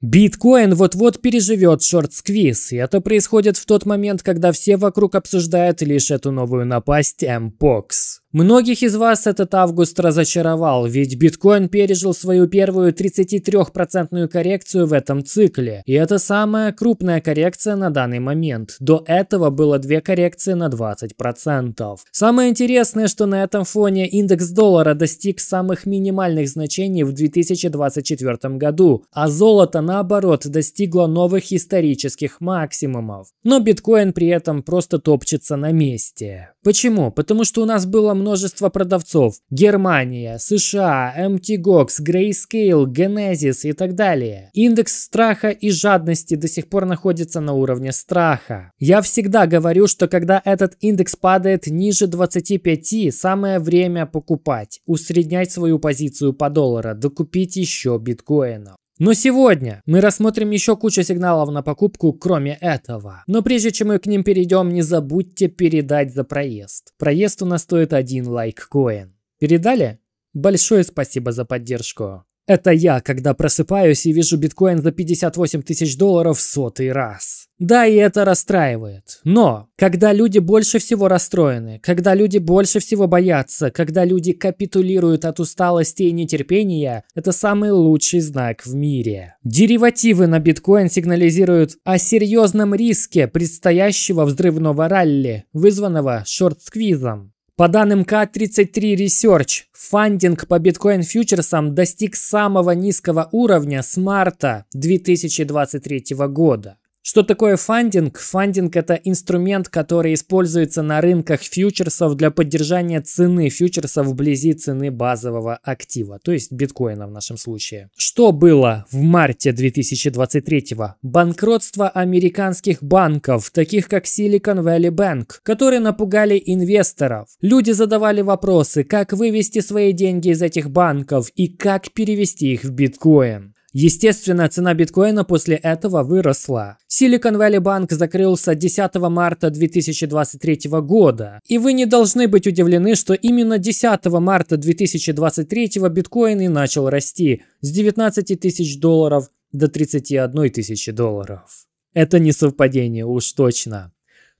Биткоин вот-вот переживет шорт-сквиз, и это происходит в тот момент, когда все вокруг обсуждают лишь эту новую напасть Mpox. Многих из вас этот август разочаровал, ведь биткоин пережил свою первую 33% коррекцию в этом цикле. И это самая крупная коррекция на данный момент. До этого было две коррекции на 20%. Самое интересное, что на этом фоне индекс доллара достиг самых минимальных значений в 2024 году, а золото наоборот достигло новых исторических максимумов. Но биткоин при этом просто топчется на месте. Почему? Потому что у нас было множество продавцов. Германия, США, MTGOX, Grayscale, Genesis и так далее. Индекс страха и жадности до сих пор находится на уровне страха. Я всегда говорю, что когда этот индекс падает ниже 25, самое время покупать, усреднять свою позицию по доллару, докупить еще биткоина. Но сегодня мы рассмотрим еще кучу сигналов на покупку, кроме этого. Но прежде чем мы к ним перейдем, не забудьте передать за проезд. Проезд у нас стоит один лайк коин. Передали? Большое спасибо за поддержку. Это я, когда просыпаюсь и вижу биткоин за 58 тысяч долларов в сотый раз. Да, и это расстраивает. Но, когда люди больше всего расстроены, когда люди больше всего боятся, когда люди капитулируют от усталости и нетерпения, это самый лучший знак в мире. Деривативы на биткоин сигнализируют о серьезном риске предстоящего взрывного ралли, вызванного шорт-сквизом. По данным K33 Research, фандинг по биткоин-фьючерсам достиг самого низкого уровня с марта 2023 года. Что такое фандинг? Фандинг – это инструмент, который используется на рынках фьючерсов для поддержания цены фьючерсов вблизи цены базового актива, то есть биткоина в нашем случае. Что было в марте 2023 -го? Банкротство американских банков, таких как Silicon Valley Bank, которые напугали инвесторов. Люди задавали вопросы, как вывести свои деньги из этих банков и как перевести их в биткоин. Естественно, цена биткоина после этого выросла. Silicon Valley Bank закрылся 10 марта 2023 года. И вы не должны быть удивлены, что именно 10 марта 2023 биткоин и начал расти с 19 тысяч долларов до 31 тысячи долларов. Это не совпадение, уж точно.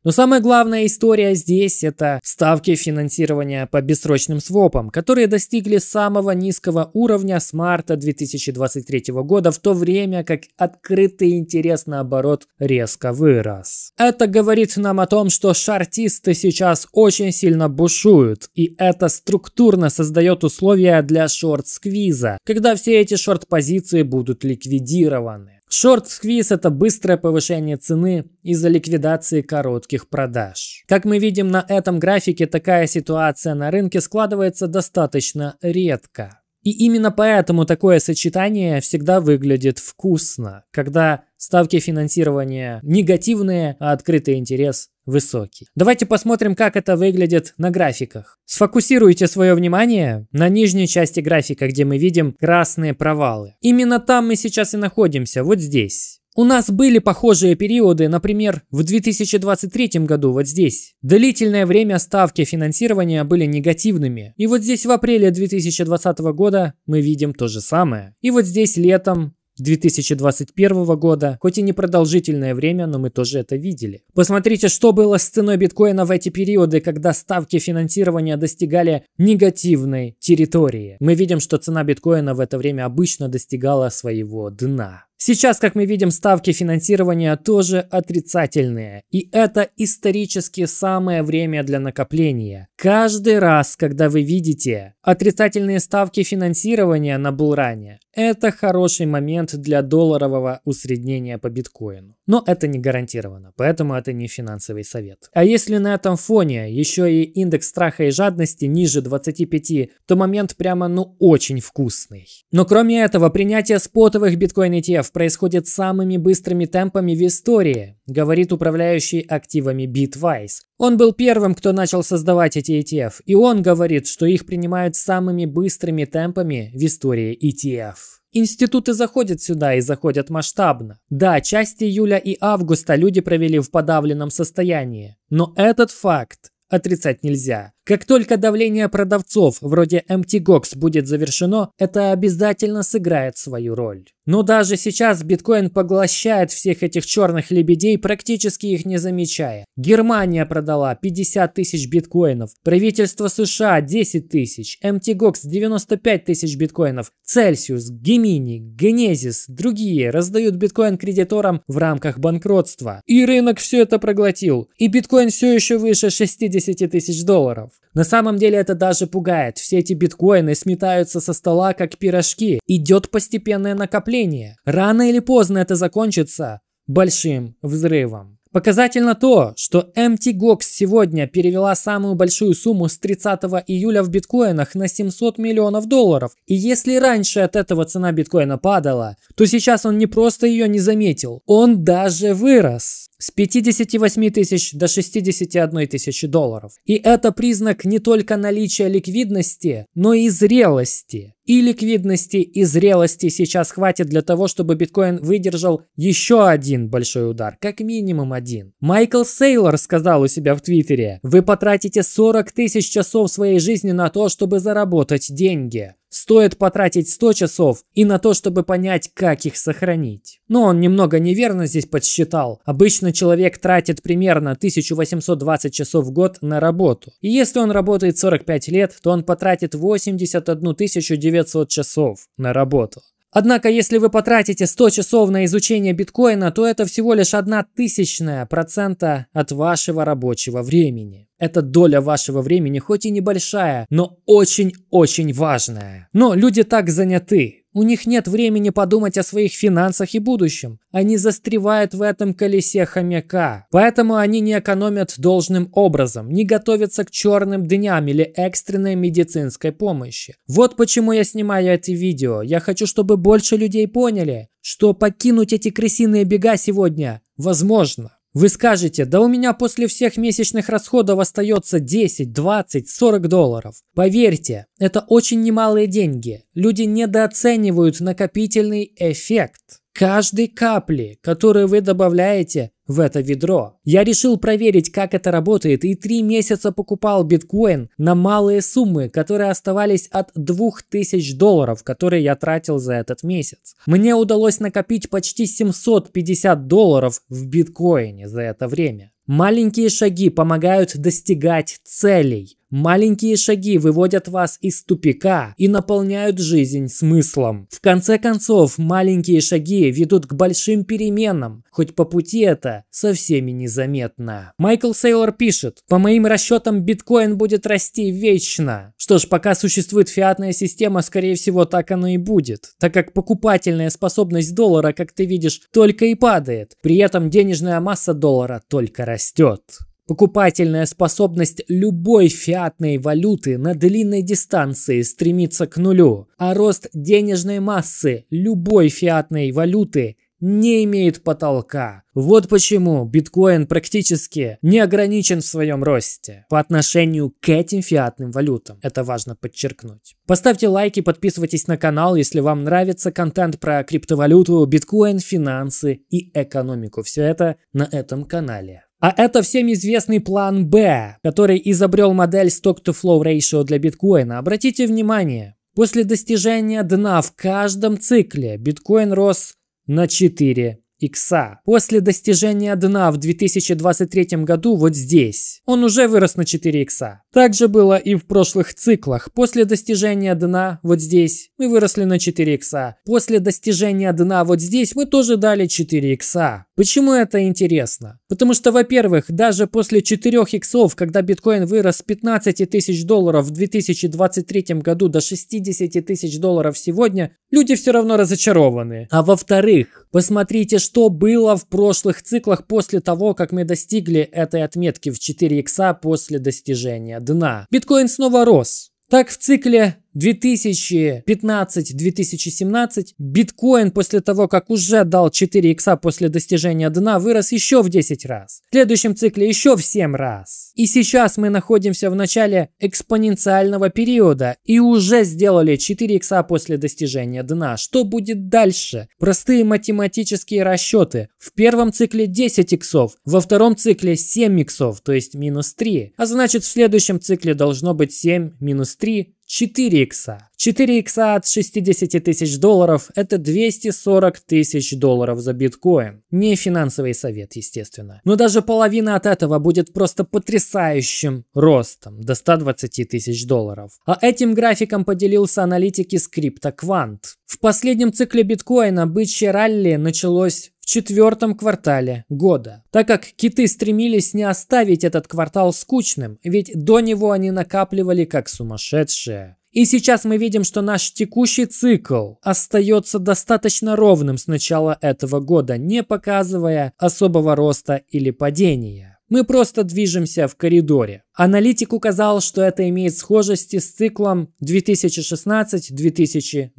Но самая главная история здесь – это ставки финансирования по бессрочным свопам, которые достигли самого низкого уровня с марта 2023 года, в то время как открытый интерес, наоборот, резко вырос. Это говорит нам о том, что шартисты сейчас очень сильно бушуют, и это структурно создает условия для шорт-сквиза, когда все эти шорт-позиции будут ликвидированы. Шорт-сквиз – это быстрое повышение цены из-за ликвидации коротких продаж. Как мы видим на этом графике, такая ситуация на рынке складывается достаточно редко. И именно поэтому такое сочетание всегда выглядит вкусно, когда ставки финансирования негативные, а открытый интерес высокий. Давайте посмотрим, как это выглядит на графиках. Сфокусируйте свое внимание на нижней части графика, где мы видим красные провалы. Именно там мы сейчас и находимся, вот здесь. У нас были похожие периоды, например, в 2023 году вот здесь. Длительное время ставки финансирования были негативными. И вот здесь в апреле 2020 года мы видим то же самое. И вот здесь летом 2021 года. Хоть и непродолжительное время, но мы тоже это видели. Посмотрите, что было с ценой биткоина в эти периоды, когда ставки финансирования достигали негативной территории. Мы видим, что цена биткоина в это время обычно достигала своего дна. Сейчас, как мы видим, ставки финансирования тоже отрицательные. И это исторически самое время для накопления. Каждый раз, когда вы видите отрицательные ставки финансирования на Булране, это хороший момент для долларового усреднения по биткоину. Но это не гарантировано, поэтому это не финансовый совет. А если на этом фоне еще и индекс страха и жадности ниже 25, то момент прямо ну очень вкусный. Но кроме этого, принятие спотовых биткоин ETF обменов происходит самыми быстрыми темпами в истории, говорит управляющий активами Bitwise. Он был первым, кто начал создавать эти ETF, и он говорит, что их принимают самыми быстрыми темпами в истории ETF. Институты заходят сюда и заходят масштабно. Да, часть июля и августа люди провели в подавленном состоянии, но этот факт отрицать нельзя. Как только давление продавцов вроде MTGOX будет завершено, это обязательно сыграет свою роль. Но даже сейчас биткоин поглощает всех этих черных лебедей, практически их не замечая. Германия продала 50 тысяч биткоинов, правительство США 10 тысяч, MTGOX 95 тысяч биткоинов, Celsius, Gemini, Genesis, другие раздают биткоин кредиторам в рамках банкротства. И рынок все это проглотил, и биткоин все еще выше 60 тысяч долларов. На самом деле это даже пугает. Все эти биткоины сметаются со стола, как пирожки. Идет постепенное накопление. Рано или поздно это закончится большим взрывом. Показательно то, что MTGOX сегодня перевела самую большую сумму с 30 июля в биткоинах на 700 миллионов долларов. И если раньше от этого цена биткоина падала, то сейчас он не просто ее не заметил, он даже вырос с 58 тысяч до 61 тысячи долларов. И это признак не только наличия ликвидности, но и зрелости. И ликвидности, и зрелости сейчас хватит для того, чтобы биткоин выдержал еще один большой удар, как минимум один. Майкл Сейлор сказал у себя в Твиттере, вы потратите 40 тысяч часов своей жизни на то, чтобы заработать деньги. Стоит потратить 100 часов и на то, чтобы понять, как их сохранить. Но он немного неверно здесь подсчитал. Обычно человек тратит примерно 1820 часов в год на работу. И если он работает 45 лет, то он потратит 81 900 часов на работу. Однако, если вы потратите 100 часов на изучение биткоина, то это всего лишь одна тысячная процента от вашего рабочего времени. Эта доля вашего времени, хоть и небольшая, но очень-очень важная. Но люди так заняты. У них нет времени подумать о своих финансах и будущем. Они застревают в этом колесе хомяка. Поэтому они не экономят должным образом, не готовятся к черным дням или экстренной медицинской помощи. Вот почему я снимаю эти видео. Я хочу, чтобы больше людей поняли, что покинуть эти крысиные бега сегодня возможно. Вы скажете, да у меня после всех месячных расходов остается 10, 20, 40 долларов. Поверьте, это очень немалые деньги. Люди недооценивают накопительный эффект каждой капли, которую вы добавляете в это ведро. Я решил проверить, как это работает, и три месяца покупал биткоин на малые суммы, которые оставались от 2000 долларов, которые я тратил за этот месяц. Мне удалось накопить почти 750 долларов в биткоине за это время. Маленькие шаги помогают достигать целей. Маленькие шаги выводят вас из тупика и наполняют жизнь смыслом. В конце концов, маленькие шаги ведут к большим переменам, хоть по пути это со всеми незаметно. Майкл Сейлор пишет, по моим расчетам биткоин будет расти вечно. Что ж, пока существует фиатная система, скорее всего так оно и будет, так как покупательная способность доллара, как ты видишь, только и падает, при этом денежная масса доллара только растет. Покупательная способность любой фиатной валюты на длинной дистанции стремится к нулю, а рост денежной массы любой фиатной валюты не имеет потолка. Вот почему биткоин практически не ограничен в своем росте по отношению к этим фиатным валютам. Это важно подчеркнуть. Поставьте лайки, подписывайтесь на канал, если вам нравится контент про криптовалюту, биткоин, финансы и экономику. Все это на этом канале. А это всем известный план Б, который изобрел модель Stock-to-Flow Ratio для биткоина. Обратите внимание, после достижения дна в каждом цикле биткоин рос на 4% икса. После достижения дна в 2023 году вот здесь он уже вырос на 4 икса. Так же было и в прошлых циклах. После достижения дна вот здесь мы выросли на 4 икса. После достижения дна вот здесь мы тоже дали 4 икса. Почему это интересно? Потому что, во-первых, даже после 4 иксов, когда биткоин вырос с 15 тысяч долларов в 2023 году до 60 тысяч долларов сегодня, люди все равно разочарованы. А во-вторых, посмотрите, что что было в прошлых циклах после того, как мы достигли этой отметки в 4 икса после достижения дна. Биткоин снова рос. Так в цикле 2015-2017 биткоин после того, как уже дал 4 икса после достижения дна, вырос еще в 10 раз. В следующем цикле еще в 7 раз. И сейчас мы находимся в начале экспоненциального периода и уже сделали 4 икса после достижения дна. Что будет дальше? Простые математические расчеты. В первом цикле 10 иксов, во втором цикле 7 иксов, то есть минус 3. А значит в следующем цикле должно быть 7 минус 3 4 икса. 4 икса от 60 тысяч долларов – это 240 тысяч долларов за биткоин. Не финансовый совет, естественно. Но даже половина от этого будет просто потрясающим ростом до 120 тысяч долларов. А этим графиком поделился аналитик из CryptoQuant. В последнем цикле биткоина бычье ралли началось четвертом квартале года. Так как киты стремились не оставить этот квартал скучным, ведь до него они накапливали как сумасшедшие. И сейчас мы видим, что наш текущий цикл остается достаточно ровным с начала этого года, не показывая особого роста или падения. Мы просто движемся в коридоре. Аналитик указал, что это имеет схожести с циклом 2016-2020.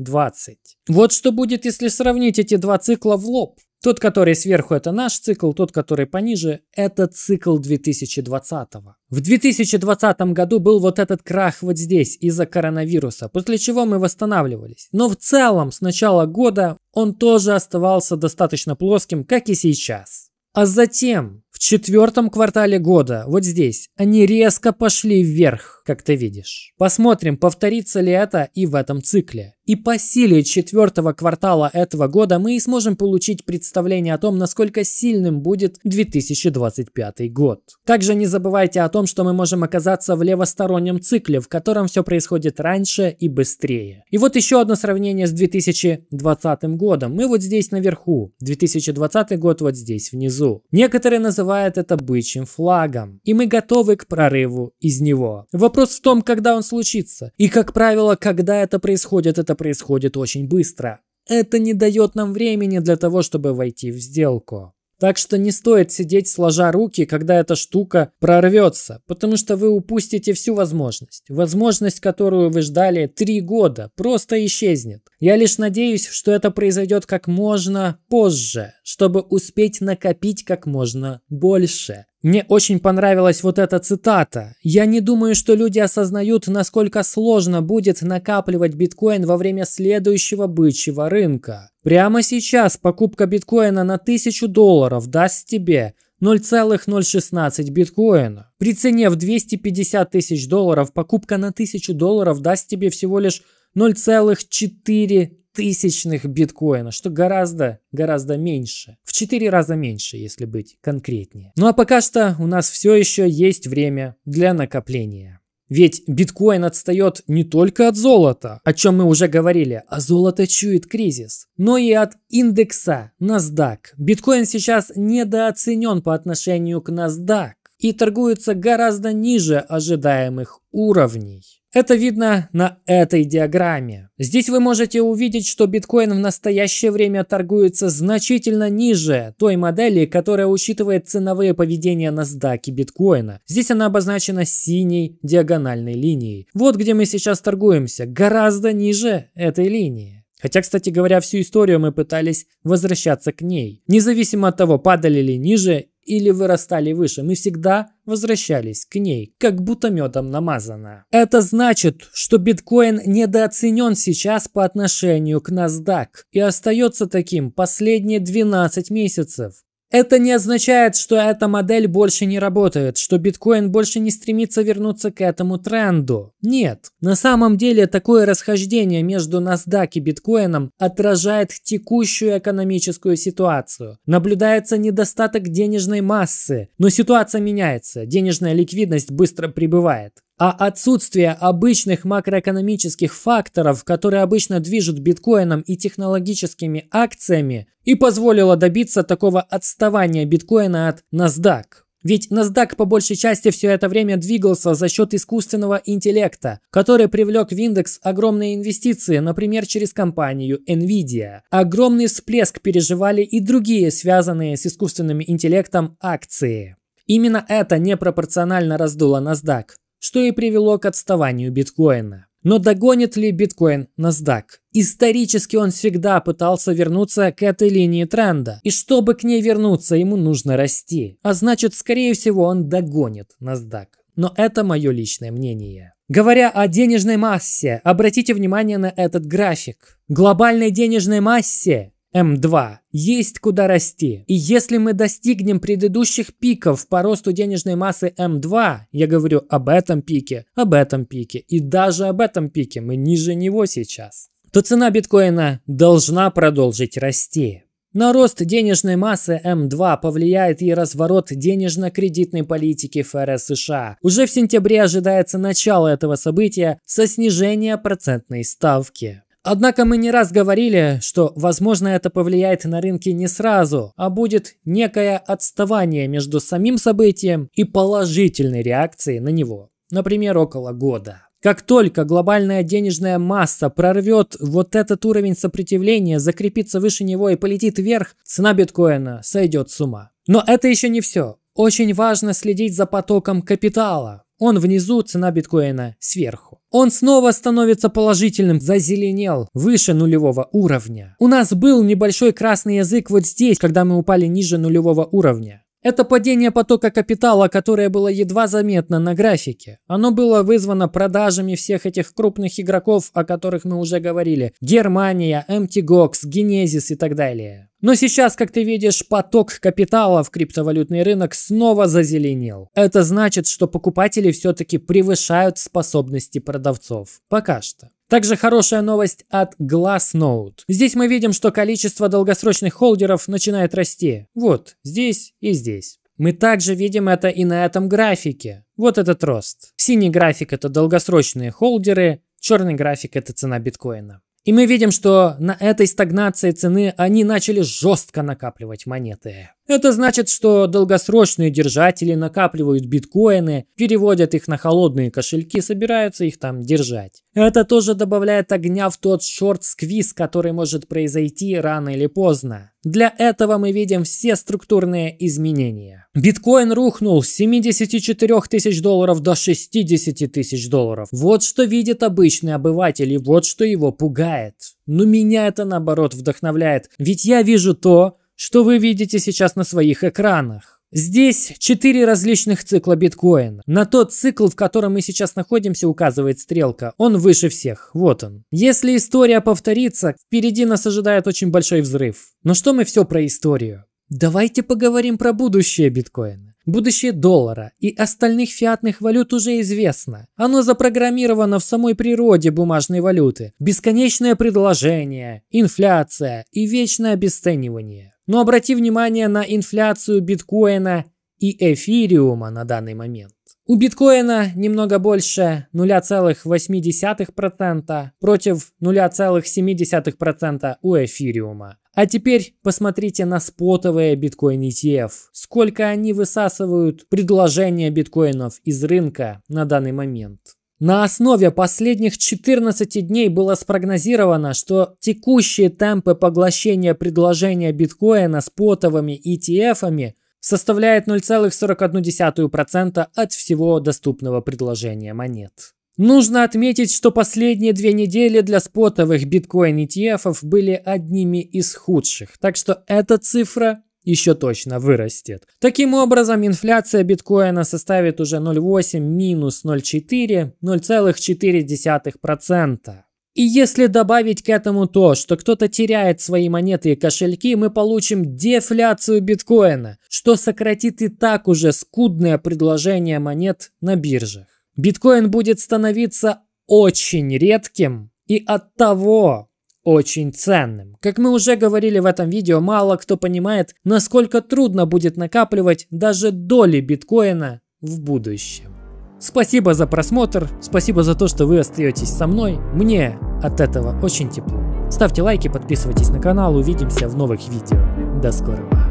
Вот что будет, если сравнить эти два цикла в лоб. Тот, который сверху, это наш цикл, тот, который пониже, это цикл 2020. В 2020 году был вот этот крах вот здесь из-за коронавируса, после чего мы восстанавливались. Но в целом с начала года он тоже оставался достаточно плоским, как и сейчас. А затем, в четвертом квартале года, вот здесь, они резко пошли вверх, как ты видишь. Посмотрим, повторится ли это и в этом цикле. И по силе четвертого квартала этого года мы и сможем получить представление о том, насколько сильным будет 2025 год. Также не забывайте о том, что мы можем оказаться в левостороннем цикле, в котором все происходит раньше и быстрее. И вот еще одно сравнение с 2020 годом. Мы вот здесь наверху, 2020 год вот здесь внизу. Некоторые называют это бычьим флагом. И мы готовы к прорыву из него. Вопрос в том, когда он случится. И, как правило, когда это происходит, это происходит очень быстро. Это не дает нам времени для того, чтобы войти в сделку. Так что не стоит сидеть сложа руки, когда эта штука прорвется, потому что вы упустите всю возможность. Возможность, которую вы ждали три года, просто исчезнет. Я лишь надеюсь, что это произойдет как можно позже, чтобы успеть накопить как можно больше. Мне очень понравилась вот эта цитата. Я не думаю, что люди осознают, насколько сложно будет накапливать биткоин во время следующего бычьего рынка. Прямо сейчас покупка биткоина на 1000 долларов даст тебе 0,016 биткоина. При цене в 250 тысяч долларов покупка на 1000 долларов даст тебе всего лишь 0,4 тысячных биткоина, что гораздо, гораздо меньше. В четыре раза меньше, если быть конкретнее. Ну а пока что у нас все еще есть время для накопления. Ведь биткоин отстает не только от золота, о чем мы уже говорили, а золото чует кризис, но и от индекса NASDAQ. Биткоин сейчас недооценен по отношению к NASDAQ и торгуются гораздо ниже ожидаемых уровней. Это видно на этой диаграмме. Здесь вы можете увидеть, что биткоин в настоящее время торгуется значительно ниже той модели, которая учитывает ценовые поведения на и биткоина. Здесь она обозначена синей диагональной линией. Вот где мы сейчас торгуемся, гораздо ниже этой линии. Хотя, кстати говоря, всю историю мы пытались возвращаться к ней. Независимо от того, падали ли ниже или вырастали выше, мы всегда возвращались к ней, как будто медом намазано. Это значит, что биткоин недооценен сейчас по отношению к NASDAQ и остается таким последние 12 месяцев. Это не означает, что эта модель больше не работает, что биткоин больше не стремится вернуться к этому тренду. Нет, на самом деле такое расхождение между NASDAQ и биткоином отражает текущую экономическую ситуацию. Наблюдается недостаток денежной массы, но ситуация меняется, денежная ликвидность быстро прибывает а отсутствие обычных макроэкономических факторов, которые обычно движут биткоином и технологическими акциями, и позволило добиться такого отставания биткоина от NASDAQ. Ведь NASDAQ по большей части все это время двигался за счет искусственного интеллекта, который привлек в индекс огромные инвестиции, например, через компанию Nvidia. Огромный всплеск переживали и другие связанные с искусственным интеллектом акции. Именно это непропорционально раздуло NASDAQ что и привело к отставанию биткоина. Но догонит ли биткоин NASDAQ? Исторически он всегда пытался вернуться к этой линии тренда. И чтобы к ней вернуться, ему нужно расти. А значит, скорее всего, он догонит NASDAQ. Но это мое личное мнение. Говоря о денежной массе, обратите внимание на этот график. Глобальной денежной массе М2. Есть куда расти. И если мы достигнем предыдущих пиков по росту денежной массы М2, я говорю об этом пике, об этом пике и даже об этом пике, мы ниже него сейчас, то цена биткоина должна продолжить расти. На рост денежной массы М2 повлияет и разворот денежно-кредитной политики ФРС США. Уже в сентябре ожидается начало этого события со снижения процентной ставки. Однако мы не раз говорили, что, возможно, это повлияет на рынки не сразу, а будет некое отставание между самим событием и положительной реакцией на него, например, около года. Как только глобальная денежная масса прорвет вот этот уровень сопротивления, закрепится выше него и полетит вверх, цена биткоина сойдет с ума. Но это еще не все. Очень важно следить за потоком капитала. Он внизу, цена биткоина сверху. Он снова становится положительным, зазеленел, выше нулевого уровня. У нас был небольшой красный язык вот здесь, когда мы упали ниже нулевого уровня. Это падение потока капитала, которое было едва заметно на графике. Оно было вызвано продажами всех этих крупных игроков, о которых мы уже говорили. Германия, MTGOX, Genesis и так далее. Но сейчас, как ты видишь, поток капитала в криптовалютный рынок снова зазеленел. Это значит, что покупатели все-таки превышают способности продавцов. Пока что. Также хорошая новость от Glassnode. Здесь мы видим, что количество долгосрочных холдеров начинает расти. Вот, здесь и здесь. Мы также видим это и на этом графике. Вот этот рост. Синий график – это долгосрочные холдеры, черный график – это цена биткоина. И мы видим, что на этой стагнации цены они начали жестко накапливать монеты. Это значит, что долгосрочные держатели накапливают биткоины, переводят их на холодные кошельки, собираются их там держать. Это тоже добавляет огня в тот шорт-сквиз, который может произойти рано или поздно. Для этого мы видим все структурные изменения. Биткоин рухнул с 74 тысяч долларов до 60 тысяч долларов. Вот что видит обычный обыватель и вот что его пугает. Но меня это наоборот вдохновляет, ведь я вижу то, что вы видите сейчас на своих экранах. Здесь четыре различных цикла биткоина. На тот цикл, в котором мы сейчас находимся, указывает стрелка. Он выше всех. Вот он. Если история повторится, впереди нас ожидает очень большой взрыв. Но что мы все про историю? Давайте поговорим про будущее биткоина. Будущее доллара и остальных фиатных валют уже известно. Оно запрограммировано в самой природе бумажной валюты. Бесконечное предложение, инфляция и вечное обесценивание. Но обрати внимание на инфляцию биткоина и эфириума на данный момент. У биткоина немного больше 0,8% против 0,7% у эфириума. А теперь посмотрите на спотовые биткоин ETF. Сколько они высасывают предложения биткоинов из рынка на данный момент. На основе последних 14 дней было спрогнозировано, что текущие темпы поглощения предложения биткоина спотовыми потовыми ETF-ами составляет 0,41% от всего доступного предложения монет. Нужно отметить, что последние две недели для спотовых биткоин ETF были одними из худших, так что эта цифра еще точно вырастет. Таким образом, инфляция биткоина составит уже 0,8 минус 0,4, 0,4%. И если добавить к этому то, что кто-то теряет свои монеты и кошельки, мы получим дефляцию биткоина, что сократит и так уже скудное предложение монет на биржах. Биткоин будет становиться очень редким и от того очень ценным. Как мы уже говорили в этом видео, мало кто понимает, насколько трудно будет накапливать даже доли биткоина в будущем. Спасибо за просмотр, спасибо за то, что вы остаетесь со мной. Мне от этого очень тепло. Ставьте лайки, подписывайтесь на канал, увидимся в новых видео. До скорого.